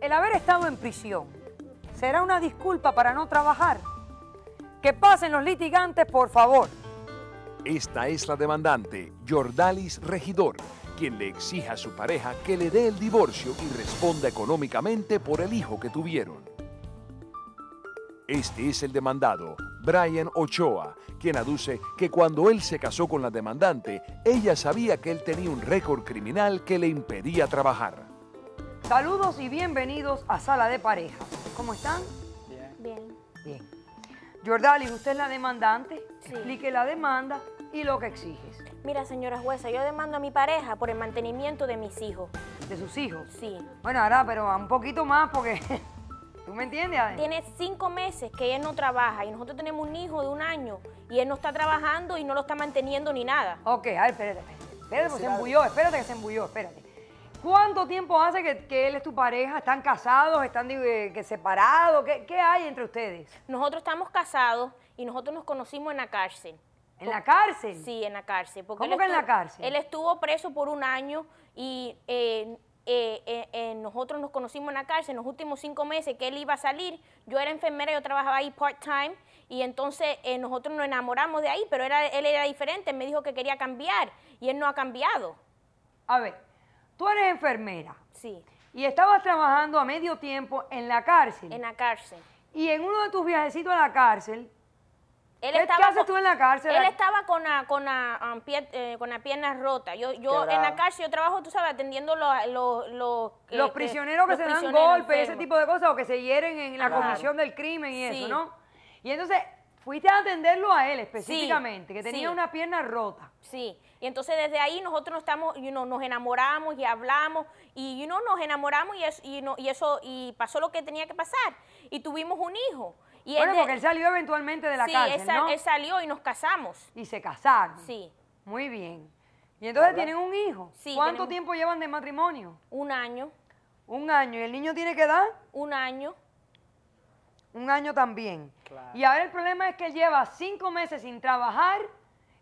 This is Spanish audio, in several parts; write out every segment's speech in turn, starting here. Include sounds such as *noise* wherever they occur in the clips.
El haber estado en prisión será una disculpa para no trabajar. Que pasen los litigantes, por favor. Esta es la demandante, Jordalis Regidor, quien le exige a su pareja que le dé el divorcio y responda económicamente por el hijo que tuvieron. Este es el demandado, Brian Ochoa, quien aduce que cuando él se casó con la demandante, ella sabía que él tenía un récord criminal que le impedía trabajar. Saludos y bienvenidos a Sala de Pareja. ¿Cómo están? Bien. Bien. Bien. Jordalis, usted es la demandante. Sí. Explique la demanda y lo que exiges. Mira, señora jueza, yo demando a mi pareja por el mantenimiento de mis hijos. ¿De sus hijos? Sí. Bueno, ahora, pero un poquito más porque... *laughs* ¿Tú me entiendes, Tiene cinco meses que él no trabaja y nosotros tenemos un hijo de un año y él no está trabajando y no lo está manteniendo ni nada. Ok, a ver, espérate, espérate. Espérate, se embulló, espérate que se embulló, espérate. ¿Cuánto tiempo hace que, él es tu pareja? ¿Están casados? ¿Están eh, separados? ¿Qué, hay entre ustedes? Nosotros estamos casados y nosotros nos conocimos en la cárcel. ¿En la cárcel? Sí, en la cárcel. Porque ¿Cómo que en la cárcel? Él estuvo preso por un año y eh, eh, nosotros nos conocimos en la cárcel en los últimos cinco meses que él iba a salir. Yo era enfermera, yo trabajaba ahí part-time y entonces nosotros nos enamoramos de ahí, pero él era diferente, me dijo que quería cambiar y él no ha cambiado. A ver, Tú eres enfermera. Sí. Y estabas trabajando a medio tiempo en la cárcel. En la cárcel. Y en uno de tus viajecitos a la cárcel, él ¿Qué, estaba tú en la cárcel? Él estaba con la, con um, eh, con la pierna rota. Yo, yo en la cárcel yo trabajo, tú sabes, atendiendo eh, los... los prisioneros que, se dan golpes, ese tipo de cosas, o que se hieren en la comisión del crimen y eso, ¿no? Y entonces Fuiste a atenderlo a él específicamente, que tenía una pierna rota. Sí, y entonces desde ahí nosotros nos, enamoramos y hablamos, y uno nos enamoramos y, y, eso y pasó lo que tenía que pasar, y tuvimos un hijo. Y bueno, porque él salió eventualmente de la sí, cárcel, él, él salió y nos casamos. Y se casaron. Sí. Muy bien. Y entonces tienen un hijo. Sí, ¿Cuánto tiempo llevan de matrimonio? Un año. Un año. ¿Y el niño tiene que edad? Un año un año también. Y ahora el problema es que él lleva cinco meses sin trabajar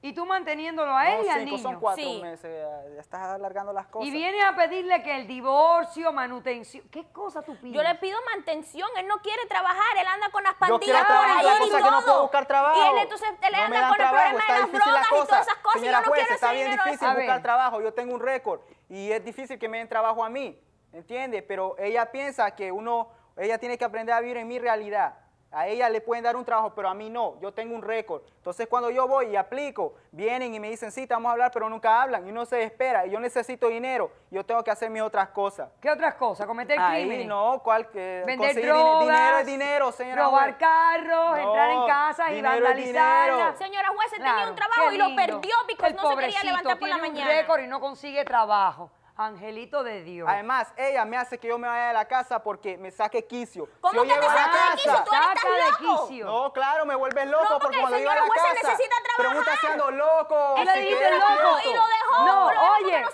y tú manteniéndolo a él y al niño. Son cuatro meses, ya estás alargando las cosas. Y viene a pedirle que el divorcio, manutención, ¿qué cosa tú pides? Yo le pido manutención, él no quiere trabajar, él anda con las pandillas por ahí la cosa Que no puedo buscar trabajo. Y él entonces le anda con el problema de las drogas y todas esas cosas y yo no juez, quiero está bien difícil buscar trabajo, yo tengo un récord y es difícil que me den trabajo a mí, ¿entiendes? Pero ella piensa que uno ella tiene que aprender a vivir en mi realidad. A ella le pueden dar un trabajo, pero a mí no. Yo tengo un récord. Entonces cuando yo voy y aplico, vienen y me dicen, sí, estamos vamos a hablar, pero nunca hablan. Y no se espera. Y yo necesito dinero. Yo tengo que hacer mis otras cosas. ¿Qué otras cosas? ¿Cometer crimen? no, cualquier Vender drogas, dinero es dinero, señora Robar carros, entrar en casa y vandalizar. Señora juez, tenía un trabajo y lo perdió porque no se quería levantar por la mañana. un récord y no consigue trabajo. Angelito de Dios. Además, ella me hace que yo me vaya de la casa porque me saque quicio. ¿Cómo que te a la quicio? casa, estás loco? quicio. No, claro, me vuelves loco porque, cuando llego a la casa, necesita trabajar. Pero siendo loco. Él le dijiste loco y lo dejó. No, oye.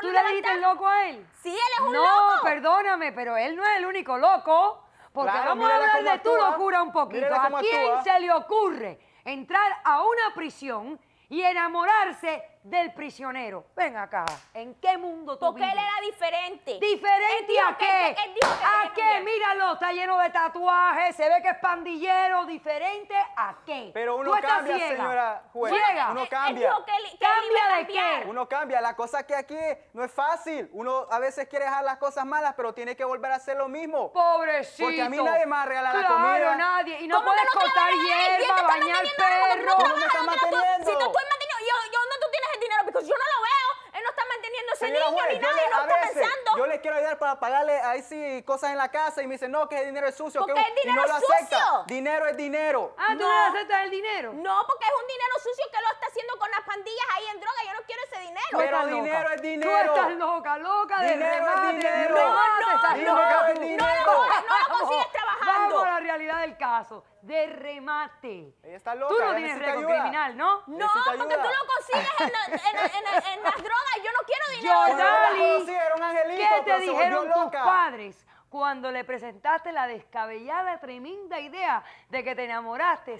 ¿Tú le dijiste loco a él? Sí, él es un loco. No, perdóname, pero él no es el único loco. Porque vamos a hablar de tu locura un poquito. ¿A quién se le ocurre entrar a una prisión y enamorarse del prisionero. Ven acá, ¿en qué mundo tú Porque él era diferente. ¿Diferente a qué? ¿A qué? Míralo, está lleno de tatuajes, se ve que es pandillero. ¿Diferente a qué? Pero uno cambia, señora juez. Uno cambia. ¿Cambia de qué? Uno cambia. La cosa que aquí no es fácil. Uno a veces quiere dejar las cosas malas, pero tiene que volver a hacer lo mismo. Pobrecito. Porque a mí nadie me regala la comida. nadie. Y no puedes cortar hierba, bañar perro. No, no me estás manteniendo. Si ni yo nadie le, Yo quiero ayudar para pagarle ahí sí cosas en la casa y me dice, no, que el dinero es sucio. Porque que el dinero es sucio. Dinero es dinero. Ah, tú no, aceptas el dinero. No, porque es un dinero sucio que lo está haciendo con las pandillas ahí en droga. Yo no quiero ese dinero. Pero dinero es dinero. Tú estás loca, loca de dinero. No, no, no, a la realidad del caso. De remate. Ella está loca. Tú no tienes criminal, ¿no? No, porque tú lo consigues en, las drogas. Yo no quiero *laughs* dinero. ¿qué te dijeron tus padres cuando le presentaste la descabellada, tremenda idea de que te enamoraste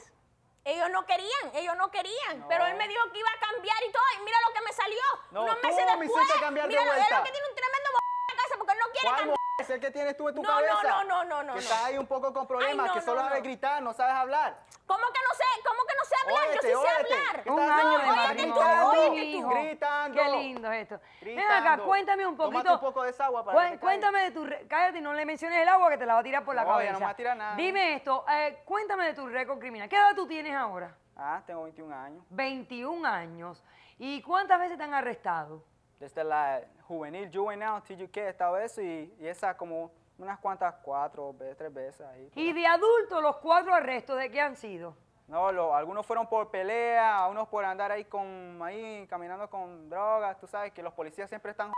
ellos no querían, ellos no querían, pero él me dijo que iba a cambiar y todo, y mira lo que me salió. No, Unos meses tú después, me cambiar mira, de vuelta. Él que tiene un tremendo en casa porque él no quiere cambiar el que tienes tú en tu no, cabeza. No, no, no, no, no. Que estás ahí un poco con problemas, que solo sabes gritar, no sabes hablar. ¿Cómo que no sé? ¿Cómo que no sé hablar? Yo sí sé hablar. Un año de matrimonio. Gritando. Qué lindo esto. Ven acá, cuéntame un poquito. Tómate un poco de agua para Cuéntame de tu... Cállate, no le menciones el agua que te la va a tirar por la cabeza. no me va a tirar nada. Dime esto, eh, cuéntame de tu récord criminal. ¿Qué edad tú tienes ahora? Ah, tengo 21 años. 21 años. ¿Y cuántas veces te han arrestado? Desde la juvenil, Juvenal, TGK, todo eso y, esas esa como unas cuantas cuatro, tres veces ahí. ¿Y de adultos los cuatro arrestos de qué han sido? No, algunos fueron por pelea, unos por andar ahí con ahí caminando con drogas, tú sabes que los policías siempre están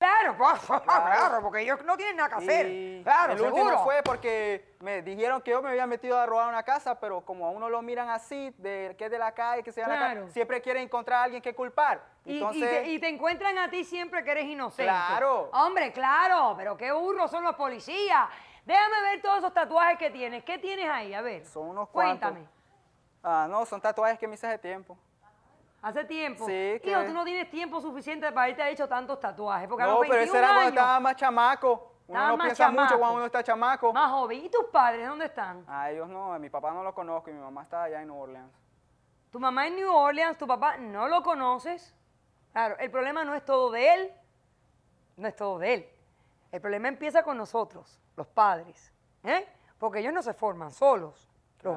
*laughs* Claro, claro, porque ellos no tienen nada que hacer. claro, el seguro. último fue porque me dijeron que yo me había metido a robar una casa, pero como a uno lo miran así, de, que es de la calle, que se la calle, siempre quieren encontrar a alguien que culpar. Y, te, encuentran a ti siempre que eres inocente. Claro. Hombre, claro, pero qué burros son los policías. Déjame ver todos esos tatuajes que tienes. ¿Qué tienes ahí? A ver. Son unos cuantos. Cuéntame. Ah, no, son tatuajes que me hice hace tiempo. Hace tiempo. Sí, que... tú no tienes tiempo suficiente para irte a hecho tantos tatuajes. Porque no, a pero ese era cuando estaba más chamaco. Uno no piensa mucho cuando uno está chamaco. Más joven. ¿Y tus padres dónde están? A ah, ellos no, mi papá no lo conozco y mi mamá está allá en New Orleans. Tu mamá en New Orleans, tu papá no lo conoces. Claro, el problema no es todo de él, no es todo de él. El problema empieza con nosotros, los padres, ¿eh? porque ellos no se forman solos. Los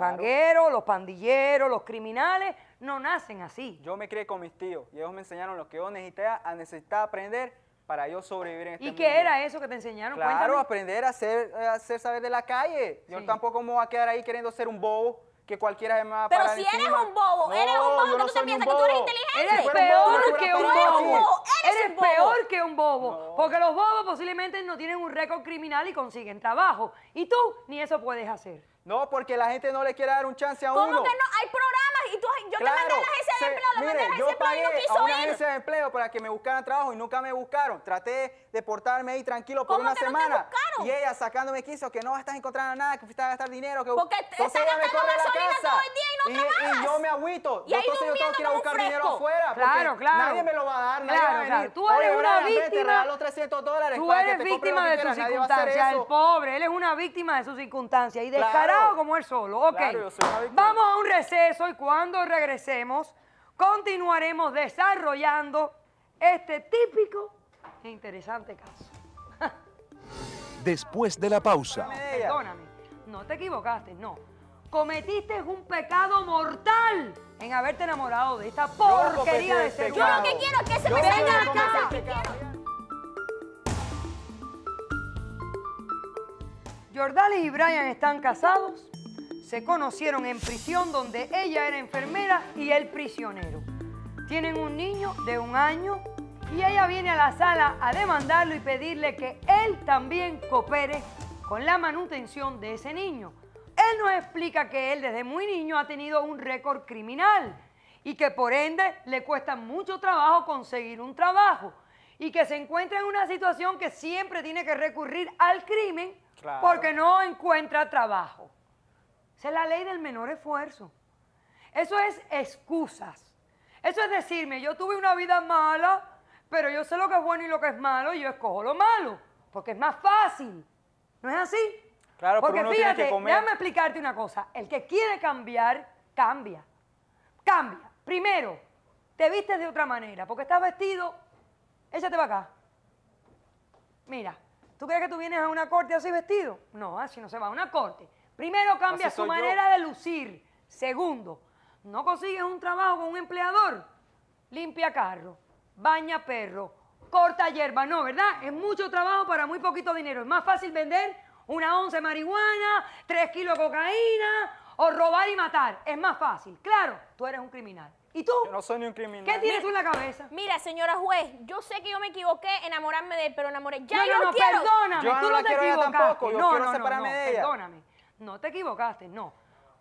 los pandilleros, los criminales no nacen así. Yo me crié con mis tíos y ellos me enseñaron lo que yo necesitaba, a aprender para yo sobrevivir en este ¿Y qué era eso que te enseñaron? Claro, aprender a hacer, eh, hacer saber de la calle. Yo tampoco me voy a quedar ahí queriendo ser un bobo que cualquiera me va a Pero si eres un bobo, eres un bobo, no tú te piensas que tú eres inteligente. Eres peor que un bobo. Eres, peor que un bobo. Porque los bobos posiblemente no tienen un récord criminal y consiguen trabajo. Y tú ni eso puedes hacer. No, porque la gente no le quiere dar un chance a uno. ¿Cómo que no? Hay programas y tú, yo te mandé a la agencia de empleo, la mandé a la yo de empleo y no quiso a una agencia de empleo para que me buscaran trabajo y nunca me buscaron. Traté de portarme ahí tranquilo por ¿Cómo una que semana. No y ella sacándome quiso que no vas a encontrar nada, que fuiste a gastar dinero. Que... Porque estás ella me corre gasolina la casa. todo el día y no trabajas. Y, y yo me agüito. Y entonces yo tengo que ir a buscar dinero afuera. Claro, claro. Nadie me lo va a dar. Nadie Tú eres una víctima. Tú eres víctima de tus circunstancias. El pobre, él es una víctima de sus circunstancias. Y descarado como él solo. Ok. Vamos a un receso y cuando regresemos, continuaremos desarrollando este típico e interesante caso después de la pausa. Perdóname, no te equivocaste, no. Cometiste un pecado mortal en haberte enamorado de esta porquería de ser este Yo lo que quiero es que se me venga a la este casa. y Brian están casados. Se conocieron en prisión donde ella era enfermera y él prisionero. Tienen un niño de un año y ella viene a la sala a demandarlo y pedirle que él también coopere con la manutención de ese niño. Él nos explica que él desde muy niño ha tenido un récord criminal y que por ende le cuesta mucho trabajo conseguir un trabajo y que se encuentra en una situación que siempre tiene que recurrir al crimen porque no encuentra trabajo. Esa es la ley del menor esfuerzo. Eso es excusas. Eso es decirme, yo tuve una vida mala, pero yo sé lo que es bueno y lo que es malo y yo escojo lo malo, porque es más fácil. ¿No es así? Claro, porque pero uno fíjate, que déjame explicarte una cosa. El que quiere cambiar, cambia. Cambia. Primero, te vistes de otra manera, porque estás vestido, te va acá. Mira, ¿tú crees que tú vienes a una corte así vestido? No, así no se va a una corte. Primero cambia su manera de lucir. Segundo, no consigues un trabajo con un empleador, limpia carro baña perro, corta hierba. No, ¿verdad? Es mucho trabajo para muy poquito dinero. Es más fácil vender una once de marihuana, tres kilos de cocaína o robar y matar. Es más fácil. Claro, tú eres un criminal. ¿Y tú? Yo no soy ni un criminal. ¿Qué tienes tú en la cabeza? Mira, señora juez, yo sé que yo me equivoqué enamorarme de él, pero enamoré. Ya no, yo no, no no, no, no, Perdóname. No te equivocaste, no.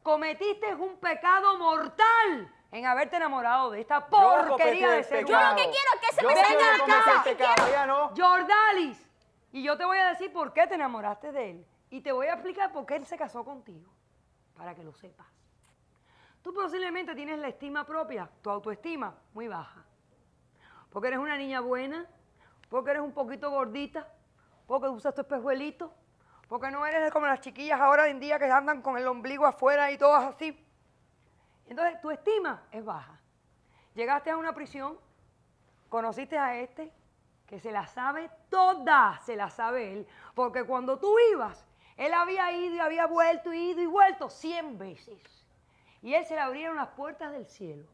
Cometiste un pecado mortal en haberte enamorado de esta porquería de ser Yo lo que quiero es que se me salga la casa. Jordalis, y yo te voy a decir por qué te enamoraste de él. Y te voy a explicar por qué él se casó contigo, para que lo sepas. Tú posiblemente tienes la estima propia, tu autoestima muy baja. Porque eres una niña buena, porque eres un poquito gordita, porque usas tu espejuelito, porque no eres como las chiquillas ahora en día que andan con el ombligo afuera y todas así. Entonces tu estima es baja. Llegaste a una prisión, conociste a este, que se la sabe toda, se la sabe él, porque cuando tú ibas, él había ido y había vuelto, y ido y vuelto cien veces. Y él se le abrieron las puertas del cielo.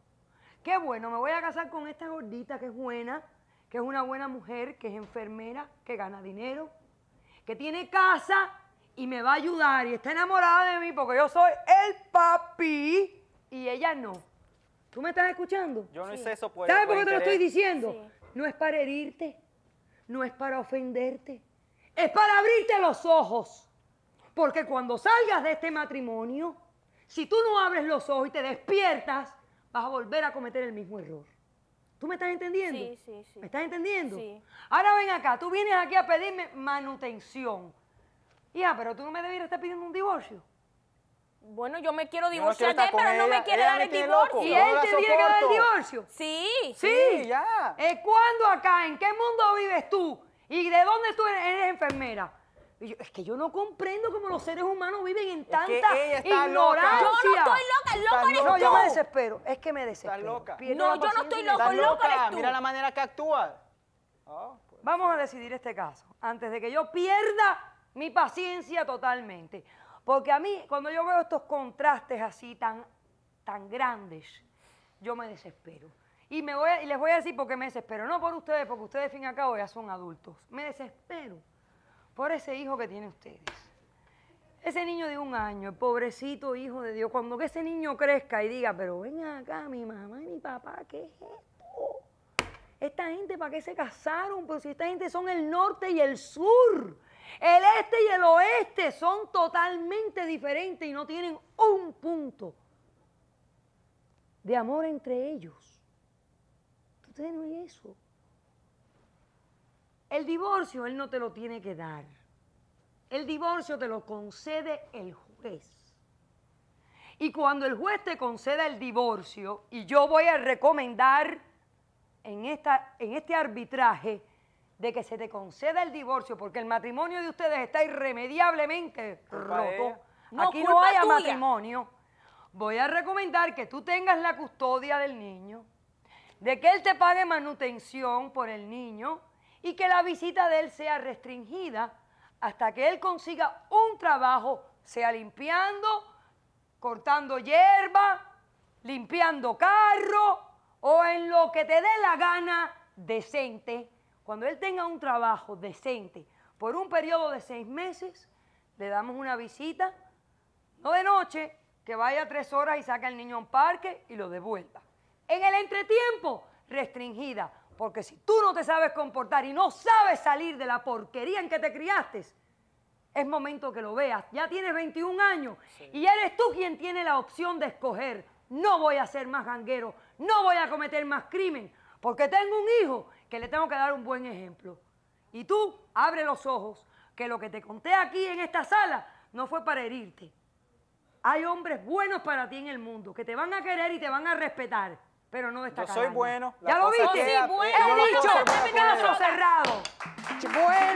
Qué bueno, me voy a casar con esta gordita que es buena, que es una buena mujer, que es enfermera, que gana dinero, que tiene casa y me va a ayudar y está enamorada de mí porque yo soy el papi y ella no. ¿Tú me estás escuchando? Yo no hice eso por pues, ¿Sabes por qué te lo estoy diciendo? No es para herirte, no es para ofenderte, es para abrirte los ojos. Porque cuando salgas de este matrimonio, si tú no abres los ojos y te despiertas, vas a volver a cometer el mismo error. ¿Tú me estás entendiendo? Sí, sí, sí. ¿Me estás entendiendo? Sí. Ahora ven acá, tú vienes aquí a pedirme manutención. Ya, pero tú no me debieras estar pidiendo un divorcio. Bueno, yo me quiero divorciar pero no me quiere dar el divorcio. ¿Y él te tiene que dar el divorcio? Sí. Sí, ya. Eh, ¿Cuándo acá? ¿En qué mundo vives tú? ¿Y de dónde tú eres, enfermera? es que yo no comprendo cómo los seres humanos viven en tanta ignorancia. Yo no estoy loca, el loco eres tú. No, yo me desespero, es que me desespero. loca. no, yo no estoy loco, el loco Mira la manera que actúa. Oh, pues. Vamos a decidir este caso antes de que yo pierda mi paciencia totalmente. Porque a mí, cuando yo veo estos contrastes así tan, tan grandes, yo me desespero. Y, me voy y les voy a decir por qué me desespero. No por ustedes, porque ustedes, fin y al ya son adultos. Me desespero por ese hijo que tienen ustedes. Ese niño de un año, el pobrecito hijo de Dios, cuando que ese niño crezca y diga, pero ven acá, mi mamá y mi papá, ¿qué es esto? Esta gente, ¿para qué se casaron? Pero pues si esta gente son el norte y el sur. El este y el oeste son totalmente diferentes y no tienen un punto de amor entre ellos. Ustedes no hay eso. El divorcio él no te lo tiene que dar. El divorcio te lo concede el juez. Y cuando el juez te conceda el divorcio, y yo voy a recomendar en, esta, en este arbitraje, de que se te conceda el divorcio porque el matrimonio de ustedes está irremediablemente roto. Aquí no haya matrimonio. Voy a recomendar que tú tengas la custodia del niño, de que él te pague manutención por el niño y que la visita de él sea restringida hasta que él consiga un trabajo, sea limpiando, cortando hierba, limpiando carro o en lo que te dé la gana decente cuando él tenga un trabajo decente por un periodo de seis meses, le damos una visita, no de noche, que vaya tres horas y saque al niño a un parque y lo devuelva. En el entretiempo, restringida, porque si tú no te sabes comportar y no sabes salir de la porquería en que te criaste, es momento que lo veas. Ya tienes 21 años y eres tú quien tiene la opción de escoger. No voy a ser más ganguero, no voy a cometer más crimen, porque tengo un hijo que le tengo que dar un buen ejemplo. Y tú abre los ojos, que lo que te conté aquí en esta sala no fue para herirte. Hay hombres buenos para ti en el mundo, que te van a querer y te van a respetar, pero no de Yo soy bueno. ¿Ya lo viste? Sí, bueno, he dicho, caso cerrado. Bueno.